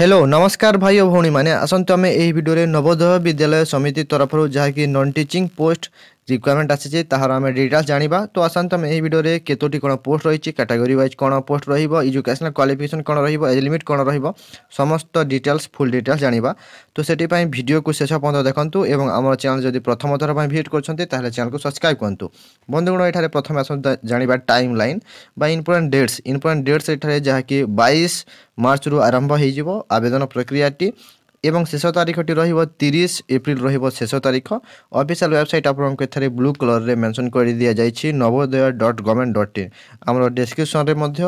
hello নমস্কার ভাই ও ভৌণী মানে আসন্তু আমি এই ভিডিওরে নবোদয় বিদ্যালয় সমিতি তরফর যাকি নন টিচিং পোস্ট ରିକ୍ୱାରମେଣ୍ଟ ଆସିଛି ତାହାର ଆମେ ଡିଟେଲ୍ସ ଜାଣିବା ତ ଆସନ୍ତୁ ଆମେ ଏହି ଭିଡ଼ିଓରେ କେତୋଟି କ'ଣ ପୋଷ୍ଟ ରହିଛି କାଟାଗୋରୀ ୱାଇଜ୍ କ'ଣ ପୋଷ୍ଟ ରହିବ ଏଜୁକେସନାଲ୍ କ୍ୱାଲିଫିକେସନ୍ କ'ଣ ରହିବ ଏଜ୍ ଲିମିଟ୍ କ'ଣ ରହିବ ସମସ୍ତ ଡିଟେଲ୍ସ ଫୁଲ୍ ଡିଟେଲ୍ସ ଜାଣିବା ତ ସେଥିପାଇଁ ଭିଡ଼ିଓକୁ ଶେଷ ପର୍ଯ୍ୟନ୍ତ ଦେଖନ୍ତୁ ଏବଂ ଆମର ଚ୍ୟାନେଲ୍ ଯଦି ପ୍ରଥମ ଥର ପାଇଁ ଭିଜିଟ୍ କରୁଛନ୍ତି ତାହେଲେ ଚ୍ୟାନେଲ୍କୁ ସବସ୍କ୍ରାଇବ୍ କରନ୍ତୁ ବନ୍ଧୁଗଣ ଏଠାରେ ପ୍ରଥମେ ଆସନ୍ତୁ ଜାଣିବା ଟାଇମ୍ ଲାଇନ୍ ବା ଇମ୍ପୋର୍ଟାଣ୍ଟ ଡେଟ୍ସ ଇମ୍ପୋର୍ଟାଣ୍ଟ ଡେଟ୍ସ ଏଠାରେ ଯାହାକି ବାଇଶ ମାର୍ଚ୍ଚରୁ ଆରମ୍ଭ ହୋଇଯିବ ଆବେଦନ ପ୍ରକ୍ରିୟାଟି ଏବଂ ଶେଷ ତାରିଖଟି ରହିବ ତିରିଶ ଏପ୍ରିଲ ରହିବ ଶେଷ ତାରିଖ ଅଫିସିଆଲ ୱେବସାଇଟ୍ ଆପଣଙ୍କୁ ଏଠାରେ ବ୍ଲୁ କଲର୍ରେ ମେନସନ୍ କରି ଦିଆଯାଇଛି Navodaya dot government dot in ଆମର ଡେସ୍କ୍ରିପ୍ସନ୍ରେ ମଧ୍ୟ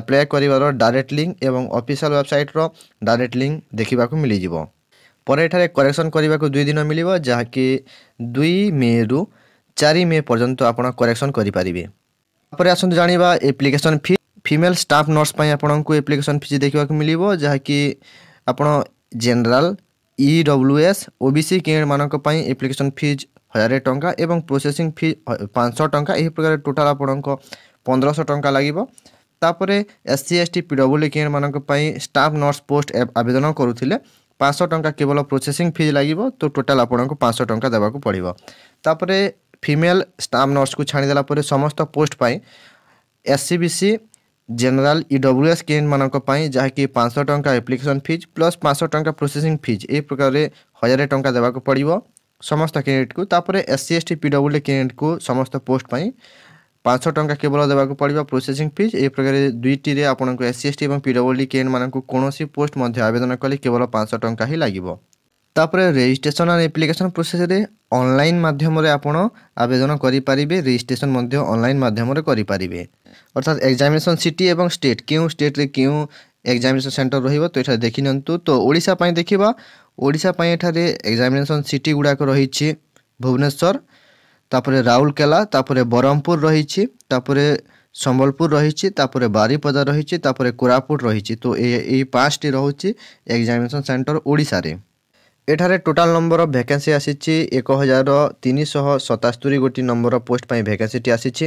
ଆପ୍ଲାଏ କରିବାର ଡାଇରେକ୍ଟ ଲିଙ୍କ୍ ଏବଂ ଅଫିସିଆଲ ୱେବସାଇଟ୍ର ଡାଇରେକ୍ଟ ଲିଙ୍କ୍ ଦେଖିବାକୁ ମିଳିଯିବ ପରେ ଏଠାରେ କରେକ୍ସନ୍ କରିବାକୁ ଦୁଇ ଦିନ ମିଳିବ ଯାହାକି ଦୁଇ ମେରୁ ଚାରି ମେ ପର୍ଯ୍ୟନ୍ତ ଆପଣ କରେକ୍ସନ୍ କରିପାରିବେ ତାପରେ ଆସନ୍ତୁ ଜାଣିବା application fee female staff nurse ପାଇଁ ଆପଣଙ୍କୁ ଏପ୍ଲିକେସନ୍ ଫିଜ୍ ଦେଖିବାକୁ ମିଳିବ ଯାହାକି ଆପଣ ଜେନେରାଲ ଇଡବ୍ଲ୍ୟୁଏସ୍ ଓବିସି କେମାନଙ୍କ ପାଇଁ ଆପ୍ଲିକେସନ୍ ଫିଜ୍ ହଜାରେ ଟଙ୍କା ଏବଂ ପ୍ରୋସେସିଂ ଫି ପାଞ୍ଚଶହ ଟଙ୍କା ଏହି ପ୍ରକାର ଟୋଟାଲ୍ ଆପଣଙ୍କ ପନ୍ଦରଶହ ଟଙ୍କା ଲାଗିବ ତାପରେ S C S T P W କେମାନଙ୍କ ପାଇଁ ଷ୍ଟାଫ୍ ନର୍ସ ପୋଷ୍ଟ ଆବେଦନ କରୁଥିଲେ ପାଞ୍ଚଶହ ଟଙ୍କା କେବଳ ପ୍ରୋସେସିଂ ଫି ଲାଗିବ ତ ଟୋଟାଲ୍ ଆପଣଙ୍କୁ ପାଞ୍ଚଶହ ଟଙ୍କା ଦେବାକୁ ପଡ଼ିବ ତାପରେ ଫିମେଲ୍ ଷ୍ଟାଫ୍ ନର୍ସକୁ ଛାଣିଦେଲା ପରେ ସମସ୍ତ ପୋଷ୍ଟ ପାଇଁ S C B C general EWS କେମାନଙ୍କ ପାଇଁ ଯାହାକି ପାଞ୍ଚଶହ ଟଙ୍କା ଆପ୍ଲିକେସନ୍ ଫିଜ୍ ପ୍ଲସ୍ ପାଞ୍ଚଶହ ଟଙ୍କା ପ୍ରୋସେସିଂ ଫିଜ୍ ଏହି ପ୍ରକାରରେ ହଜାରେ ଟଙ୍କା ଦେବାକୁ ପଡ଼ିବ ସମସ୍ତ କ୍ୟାଣ୍ଡିଡେଟ୍କୁ ତାପରେ S C S T P WD କ୍ୟାଣ୍ଡିଡେଟ୍କୁ ସମସ୍ତ ପୋଷ୍ଟ ପାଇଁ ପାଞ୍ଚଶହ ଟଙ୍କା କେବଳ ଦେବାକୁ ପଡ଼ିବ ପ୍ରୋସେସିଂ ଫିଜ୍ ଏହି ପ୍ରକାର ଦୁଇଟିରେ ଆପଣଙ୍କୁ ଏସ୍ ସି ଏସ୍ ଟି ଏବଂ ପି ଡବ୍ଲ୍ୟୁଡ଼ି କ୍ୟାଣ୍ଡମାନଙ୍କୁ କୌଣସି ପୋଷ୍ଟ ମଧ୍ୟ ଆବେଦନ କଲେ କେବଳ ପାଞ୍ଚଶହ ଟଙ୍କା ହିଁ ଲାଗିବ ତାପରେ ରେଜିଷ୍ଟ୍ରେସନ୍ ଆଣ୍ଡ ଆପ୍ଲିକେସନ୍ ପ୍ରୋସେସ୍ରେ ଅନଲାଇନ୍ ମାଧ୍ୟମରେ ଆପଣ ଆବେଦନ କରିପାରିବେ ରେଜିଷ୍ଟ୍ରେସନ୍ ମଧ୍ୟ ଅନଲାଇନ୍ ମାଧ୍ୟମରେ କରିପାରିବେ অর্থাৎ এক্সামিনেসন সিটি এবং ষ্টেট কেউ ষ্টেট্রে কেউ এক্সামিনেসন সেন্টর রহব তো এখানে দেখি নিয়ন্তু তো ওড়িশা পাই দেখিবা ওড়িশা পাই এখানে এক্সামিনেসন সিটি গুড়াক রয়েছে ভুবনেশ্বর তাপরে রাউরকেলা তাপরে ব্রহ্মপুর রয়েছে তাপরে সম্বলপুর রয়েছে তাপরে বারিপদা রয়েছে তাপরে কোরাপুট রয়েছে তো এই পাঁচটি রয়েছে এক্সামিনেসন সেন্টর ওড়িশারে এঠারে টোটাল নম্বর অফ ভ্যাকেন্সি আসিছি এক হাজার তিনশহ সতাস্তরি গোটি নম্বর পোস্ট পাই ভ্যাকেন্সিটি আসিছি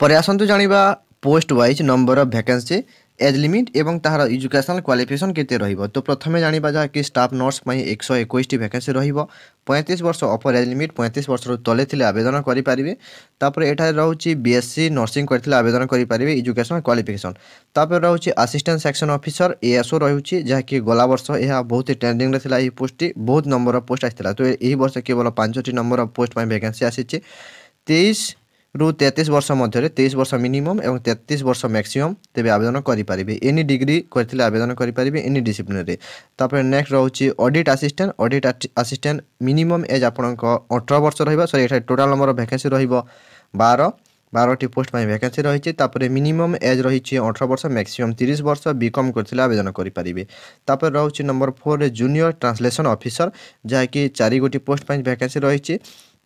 পরে আসন্তু জানিবা post wise number of vacancy age limit এবং তাহার এজুকেশনাল କ୍ୱାଲିଫିକେସନ୍ କେତେ ରହିବ ତ ପ୍ରଥମେ ଜାଣିବା ଯାହାକି ଷ୍ଟାଫ୍ ନର୍ସ ପାଇଁ ଏକଶହ ଏକୋଇଶଟି ଭ୍ୟାକେନ୍ସି ରହିବ ପଇଁତିରିଶ ବର୍ଷ ଅପର ଏଜ୍ ଲିମିଟ୍ ପଇଁତିରିଶ ବର୍ଷରୁ ତଳେ ଥିଲେ ଆବେଦନ କରିପାରିବେ ତାପରେ ଏଠାରେ ରହୁଛି ବିଏସ୍ସି ନର୍ସିଂ କରିଥିଲେ ଆବେଦନ କରିପାରିବେ ଏଜୁକେସନାଲ୍ କ୍ୱାଲିଫିକେସନ୍ ତାପରେ ରହୁଛି ଆସିଷ୍ଟାଣ୍ଟ ସେକ୍ସନ୍ ଅଫିସର ଏଏସ୍ଓ ରହୁଛି ଯାହାକି ଗଲା ବର୍ଷ ଏହା ବହୁତ ଟ୍ରେଣ୍ଡିଂରେ ଥିଲା ଏହି ପୋଷ୍ଟଟି ବହୁତ ନମ୍ବର ଅଫ୍ ପୋଷ୍ଟ ଆସିଥିଲା ତ ଏହି ବର୍ଷ କେବଳ ପାଞ୍ଚଟି ନମ୍ବର ଅଫ୍ ପୋଷ୍ଟ ପାଇଁ ଭ୍ୟାକେନ୍ସି ଆସିଛି ତେଇଶ রু তেত্রিশ বর্ষ মধ্যে তেইশ বর্ষ মিনিমম এবং তেত্রিশ বর্ষ ম্যাক্সিমম তেবে আবেদন করে এনি ডিগ্রি করে আবেদন করে এনি ডিসিপ্লিনে তাপরে নেক্সট রয়েছে audit assistant audit assistant minimum age আপনার অঠর বর্ষ রহব সরি এখানে টোটাল নম্বর ভ্যাকেন্সি রহব বার বারোটি পোস্ট পাই ভ্যাকেন্সি রয়েছে তাপরে মিনিমম এজ রয়েছে অঠর বর্ষ ম্যাক্সিমম তিরিশ বর্ষ বিকম করে আবেদন করে তাপরে রয়েছে number four junior translation officer যা কি চারি গোটি পোস্ট পাই ভ্যাকেন্সি রয়েছে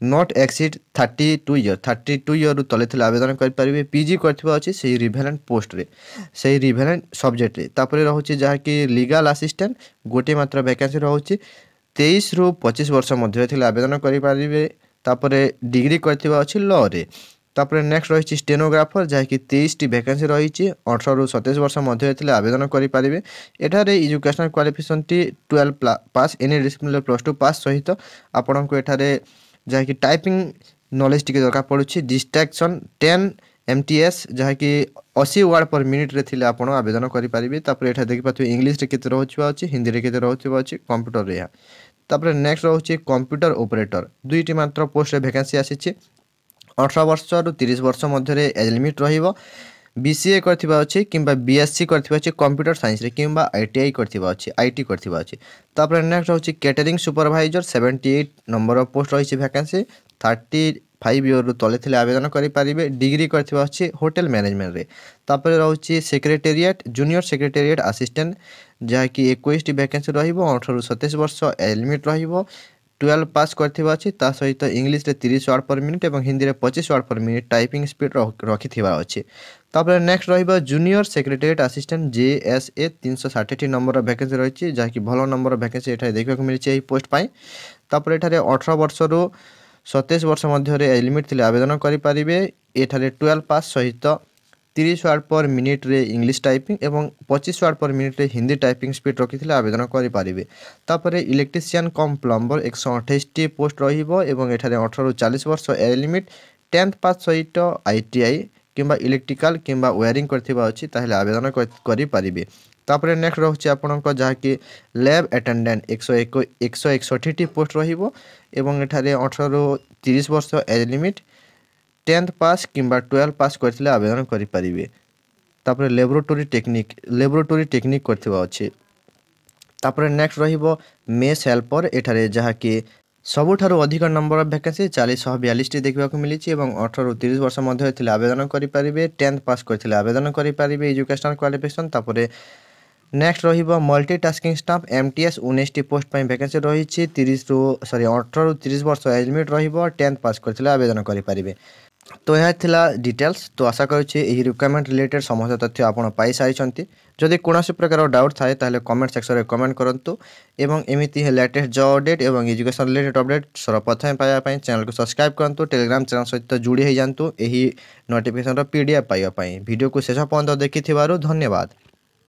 not exceed thirty two year thirty two ଇୟର୍ରୁ ତଳେ ଥିଲେ ଆବେଦନ କରିପାରିବେ ପି ଜି କରିଥିବା ଅଛି ସେଇ ରିଭେଲାଣ୍ଟ ପୋଷ୍ଟରେ ସେଇ ରିଭେଲାଣ୍ଟ ସବଜେକ୍ଟରେ ତାପରେ ରହୁଛି ଯାହାକି ଲିଗାଲ୍ ଆସିଷ୍ଟାଣ୍ଟ ଗୋଟିଏ ମାତ୍ର ଭ୍ୟାକାନ୍ସି ରହୁଛି ତେଇଶରୁ ପଚିଶ ବର୍ଷ ମଧ୍ୟରେ ଥିଲେ ଆବେଦନ କରିପାରିବେ ତାପରେ ଡିଗ୍ରୀ କରିଥିବା ଅଛି ଲ'ରେ ତାପରେ ନେକ୍ସଟ ରହିଛି ଷ୍ଟେନୋଗ୍ରାଫର ଯାହାକି ତେଇଶଟି ଭ୍ୟାକାନ୍ସି ରହିଛି ଅଠରରୁ ସତେଇଶ ବର୍ଷ ମଧ୍ୟରେ ଥିଲେ ଆବେଦନ କରିପାରିବେ ଏଠାରେ ଏଜୁକେସନାଲ୍ କ୍ୱାଲିଫିକେସନ୍ଟି ଟୁଏଲ୍ଭ ପାସ୍ ଏନି ଡିସିପ୍ଲିନ୍ରେ ପ୍ଲସ୍ ଟୁ ପାସ୍ ସହିତ ଆପଣଙ୍କୁ ଏଠାରେ ଯାହାକି ଟାଇପିଂ ନଲେଜ୍ ଟିକେ ଦରକାର ପଡ଼ୁଛି distraction ten M T S ଯାହାକି ଅଶୀ ୱାର୍ଡ଼ ପର୍ ମିନିଟ୍ରେ ଥିଲେ ଆପଣ ଆବେଦନ କରିପାରିବେ ତାପରେ ଏଠାରେ ଦେଖିପାରୁଥିବେ ଇଂଲିଶରେ କେତେ ରହୁଥିବା ଅଛି ହିନ୍ଦୀରେ କେତେ ରହୁଥିବା ଅଛି କମ୍ପ୍ୟୁଟରରେ ଏହା ତାପରେ ନେକ୍ସଟ ରହୁଛି କମ୍ପ୍ୟୁଟର ଅପରେଟର ଦୁଇଟି ମାତ୍ର ପୋଷ୍ଟରେ ଭେକାନ୍ସି ଆସିଛି ଅଠର ବର୍ଷରୁ ତିରିଶ ବର୍ଷ ମଧ୍ୟରେ ଏଜ୍ ଲିମିଟ୍ ରହିବ বিସିଏ କରିଥିବା ଅଛି କିମ୍ବା ବିଏସ୍ସି କରିଥିବା ଅଛି କମ୍ପ୍ୟୁଟର ସାଇନ୍ସରେ କିମ୍ବା ଆଇଟିଆଇ କରିଥିବା ଅଛି ଆଇଟି କରିଥିବା ଅଛି ତାପରେ ନେକ୍ସଟ ହେଉଛି catering supervisor seventy eight number of post ରହିଛି ଭ୍ୟାକାନ୍ସି ଥାର୍ଟି ফাইভ ইয়রু তলে থিলে আবেদন করে ডিগ্রি করে হচ্ছে হোটেল ম্যানেজমেন্টে তাপরে রয়েছে সেক্রেটেরিয়েট জুনিয়র সেক্রেটেরিয়েট আসিষ্টাট যা কি একুশটি ভ্যাকেন্সি রহব অঠর সতেশ বর্ষ এডমিট রহব টুয়েলভ পাস করে অছি তা সহিত ইংলিশে তিরিশ ওয়ার্ড পর মিনিট এবং হিন্দি পঁচিশ ওয়ার্ড পর মিনিট টাইপিং স্পিড রক্ষি অছে তাপরে নেক্সট ରହିବ junior secretariat assistant J S A তিনশো ষাটটি নম্বর ভ্যাকেন্সি রয়েছে যা কি ভালো নম্বর ভ্যাকেন্সি এঠারে দেখা মিলিছে এই পোস্ট পাই তাপরে এঠারে অঠর বর্ষরু সতেশ বর্ষ মধ্যে এজ লিমিট লে আবেদন করে এখানে টুয়েলভ পাস সহিত তিরিশ ওয়ার্ড পর মিনিট্রে ইংলিশ টাইপিং এবং পঁচিশ ওয়ার্ড পর মিনিট্রে হিন্দি টাইপিং স্পিড রকিলে আবেদন করে তাপরে ইলেকট্রিসিয়ান কম প্লম্বর একশো অঠাইশটি পোস্ট রহব এবং এখানে অঠর চালিশ বর্ষ এজ লিমিট টেন্থ পাস সহিত আইটিআই কিংবা ইলেকট্রিকাল কিংবা ୱେରିଂ କରିଥିବା ଅଛି ତାହେଲେ ଆବେଦନ କରିପାରିବେ ତାପରେ ନେକ୍ସଟ ରହୁଛି ଆପଣଙ୍କ ଯାହାକି ଲ୍ୟାବ୍ ଆଟେଣ୍ଡାଣ୍ଟ ଏକଶହ ଏକ ଏକଶହ ଏକଷଠିଟି ପୋଷ୍ଟ ରହିବ ଏବଂ ଏଠାରେ ଅଠରରୁ ତିରିଶ ବର୍ଷ ଏଜ୍ ଲିମିଟ୍ টেন্থ পাস কিংবা টুয়েলভ পাস করে আবেদন করে পারে তাপরে ল্যাবরেটোরি টেকনিক ল্যাবরেটোরি টেকনিক করে অছে তাপরে নেক্সট রহব মেস হেল্পর এঠারে যাকে ସବୁଠାରୁ ଅଧିକ ନମ୍ବର ଅଫ୍ ଭ୍ୟାକେନ୍ସି ଚାରିଶହ ବିୟାଳିଶଟି ଦେଖିବାକୁ ମିଳିଛି ଏବଂ ଅଠରରୁ ତିରିଶ ବର୍ଷ ମଧ୍ୟରେ ଥିଲେ ଆବେଦନ କରିପାରିବେ ଟେନ୍ଥ ପାସ୍ କରିଥିଲେ ଆବେଦନ କରିପାରିବେ ଏଜୁକେସନାଲ୍ କ୍ୱାଲିଫିକେସନ୍ ତାପରେ ନେକ୍ସଟ ରହିବ multi tasking staff M T S ଉଣେଇଶଟି ପୋଷ୍ଟ ପାଇଁ ଭ୍ୟାକେନ୍ସି ରହିଛି ତିରିଶରୁ ସରି ଅଠରରୁ ତିରିଶ ବର୍ଷ ଏଜ୍ ରହିବ ଟେନ୍ଥ ପାସ୍ କରିଥିଲେ ଆବେଦନ କରିପାରିବେ তো ଏହା ଥିଲା ଡିଟେଲ୍ସ ତ ଆଶା କରୁଛି ଏହି ରିକ୍ୱାରମେଣ୍ଟ ରିଲେଟେଡ୍ ସମସ୍ତ ତଥ୍ୟ ଆପଣ ପାଇସାରିଛନ୍ତି ଯଦି କୌଣସି ପ୍ରକାର ଡାଉଟ୍ ଥାଏ ତାହେଲେ କମେଣ୍ଟ ସେକ୍ସନରେ କମେଣ୍ଟ କରନ୍ତୁ ଏବଂ ଏମିତି ଲେଟେଷ୍ଟ ଜବ୍ ଅପଡ଼େଟ୍ ଏବଂ ଏଜୁକେସନ୍ ରିଲେଟେଡ୍ ଅପଡ଼େଟ୍ ସର୍ବପ୍ରଥମେ ପାଇବା ପାଇଁ ଚ୍ୟାନେଲକୁ ସବସ୍କ୍ରାଇବ୍ କରନ୍ତୁ ଟେଲିଗ୍ରାମ ଚ୍ୟାନେଲ୍ ସହିତ ଯୋଡ଼ି ହୋଇଯାଆନ୍ତୁ ଏହି ନୋଟିଫିକେସନ୍ର ପି ଡି ଏଫ୍ ପାଇବା ପାଇଁ ଭିଡ଼ିଓକୁ ଶେଷ ପର୍ଯ୍ୟନ୍ତ ଦେଖିଥିବାରୁ ଧନ୍ୟବାଦ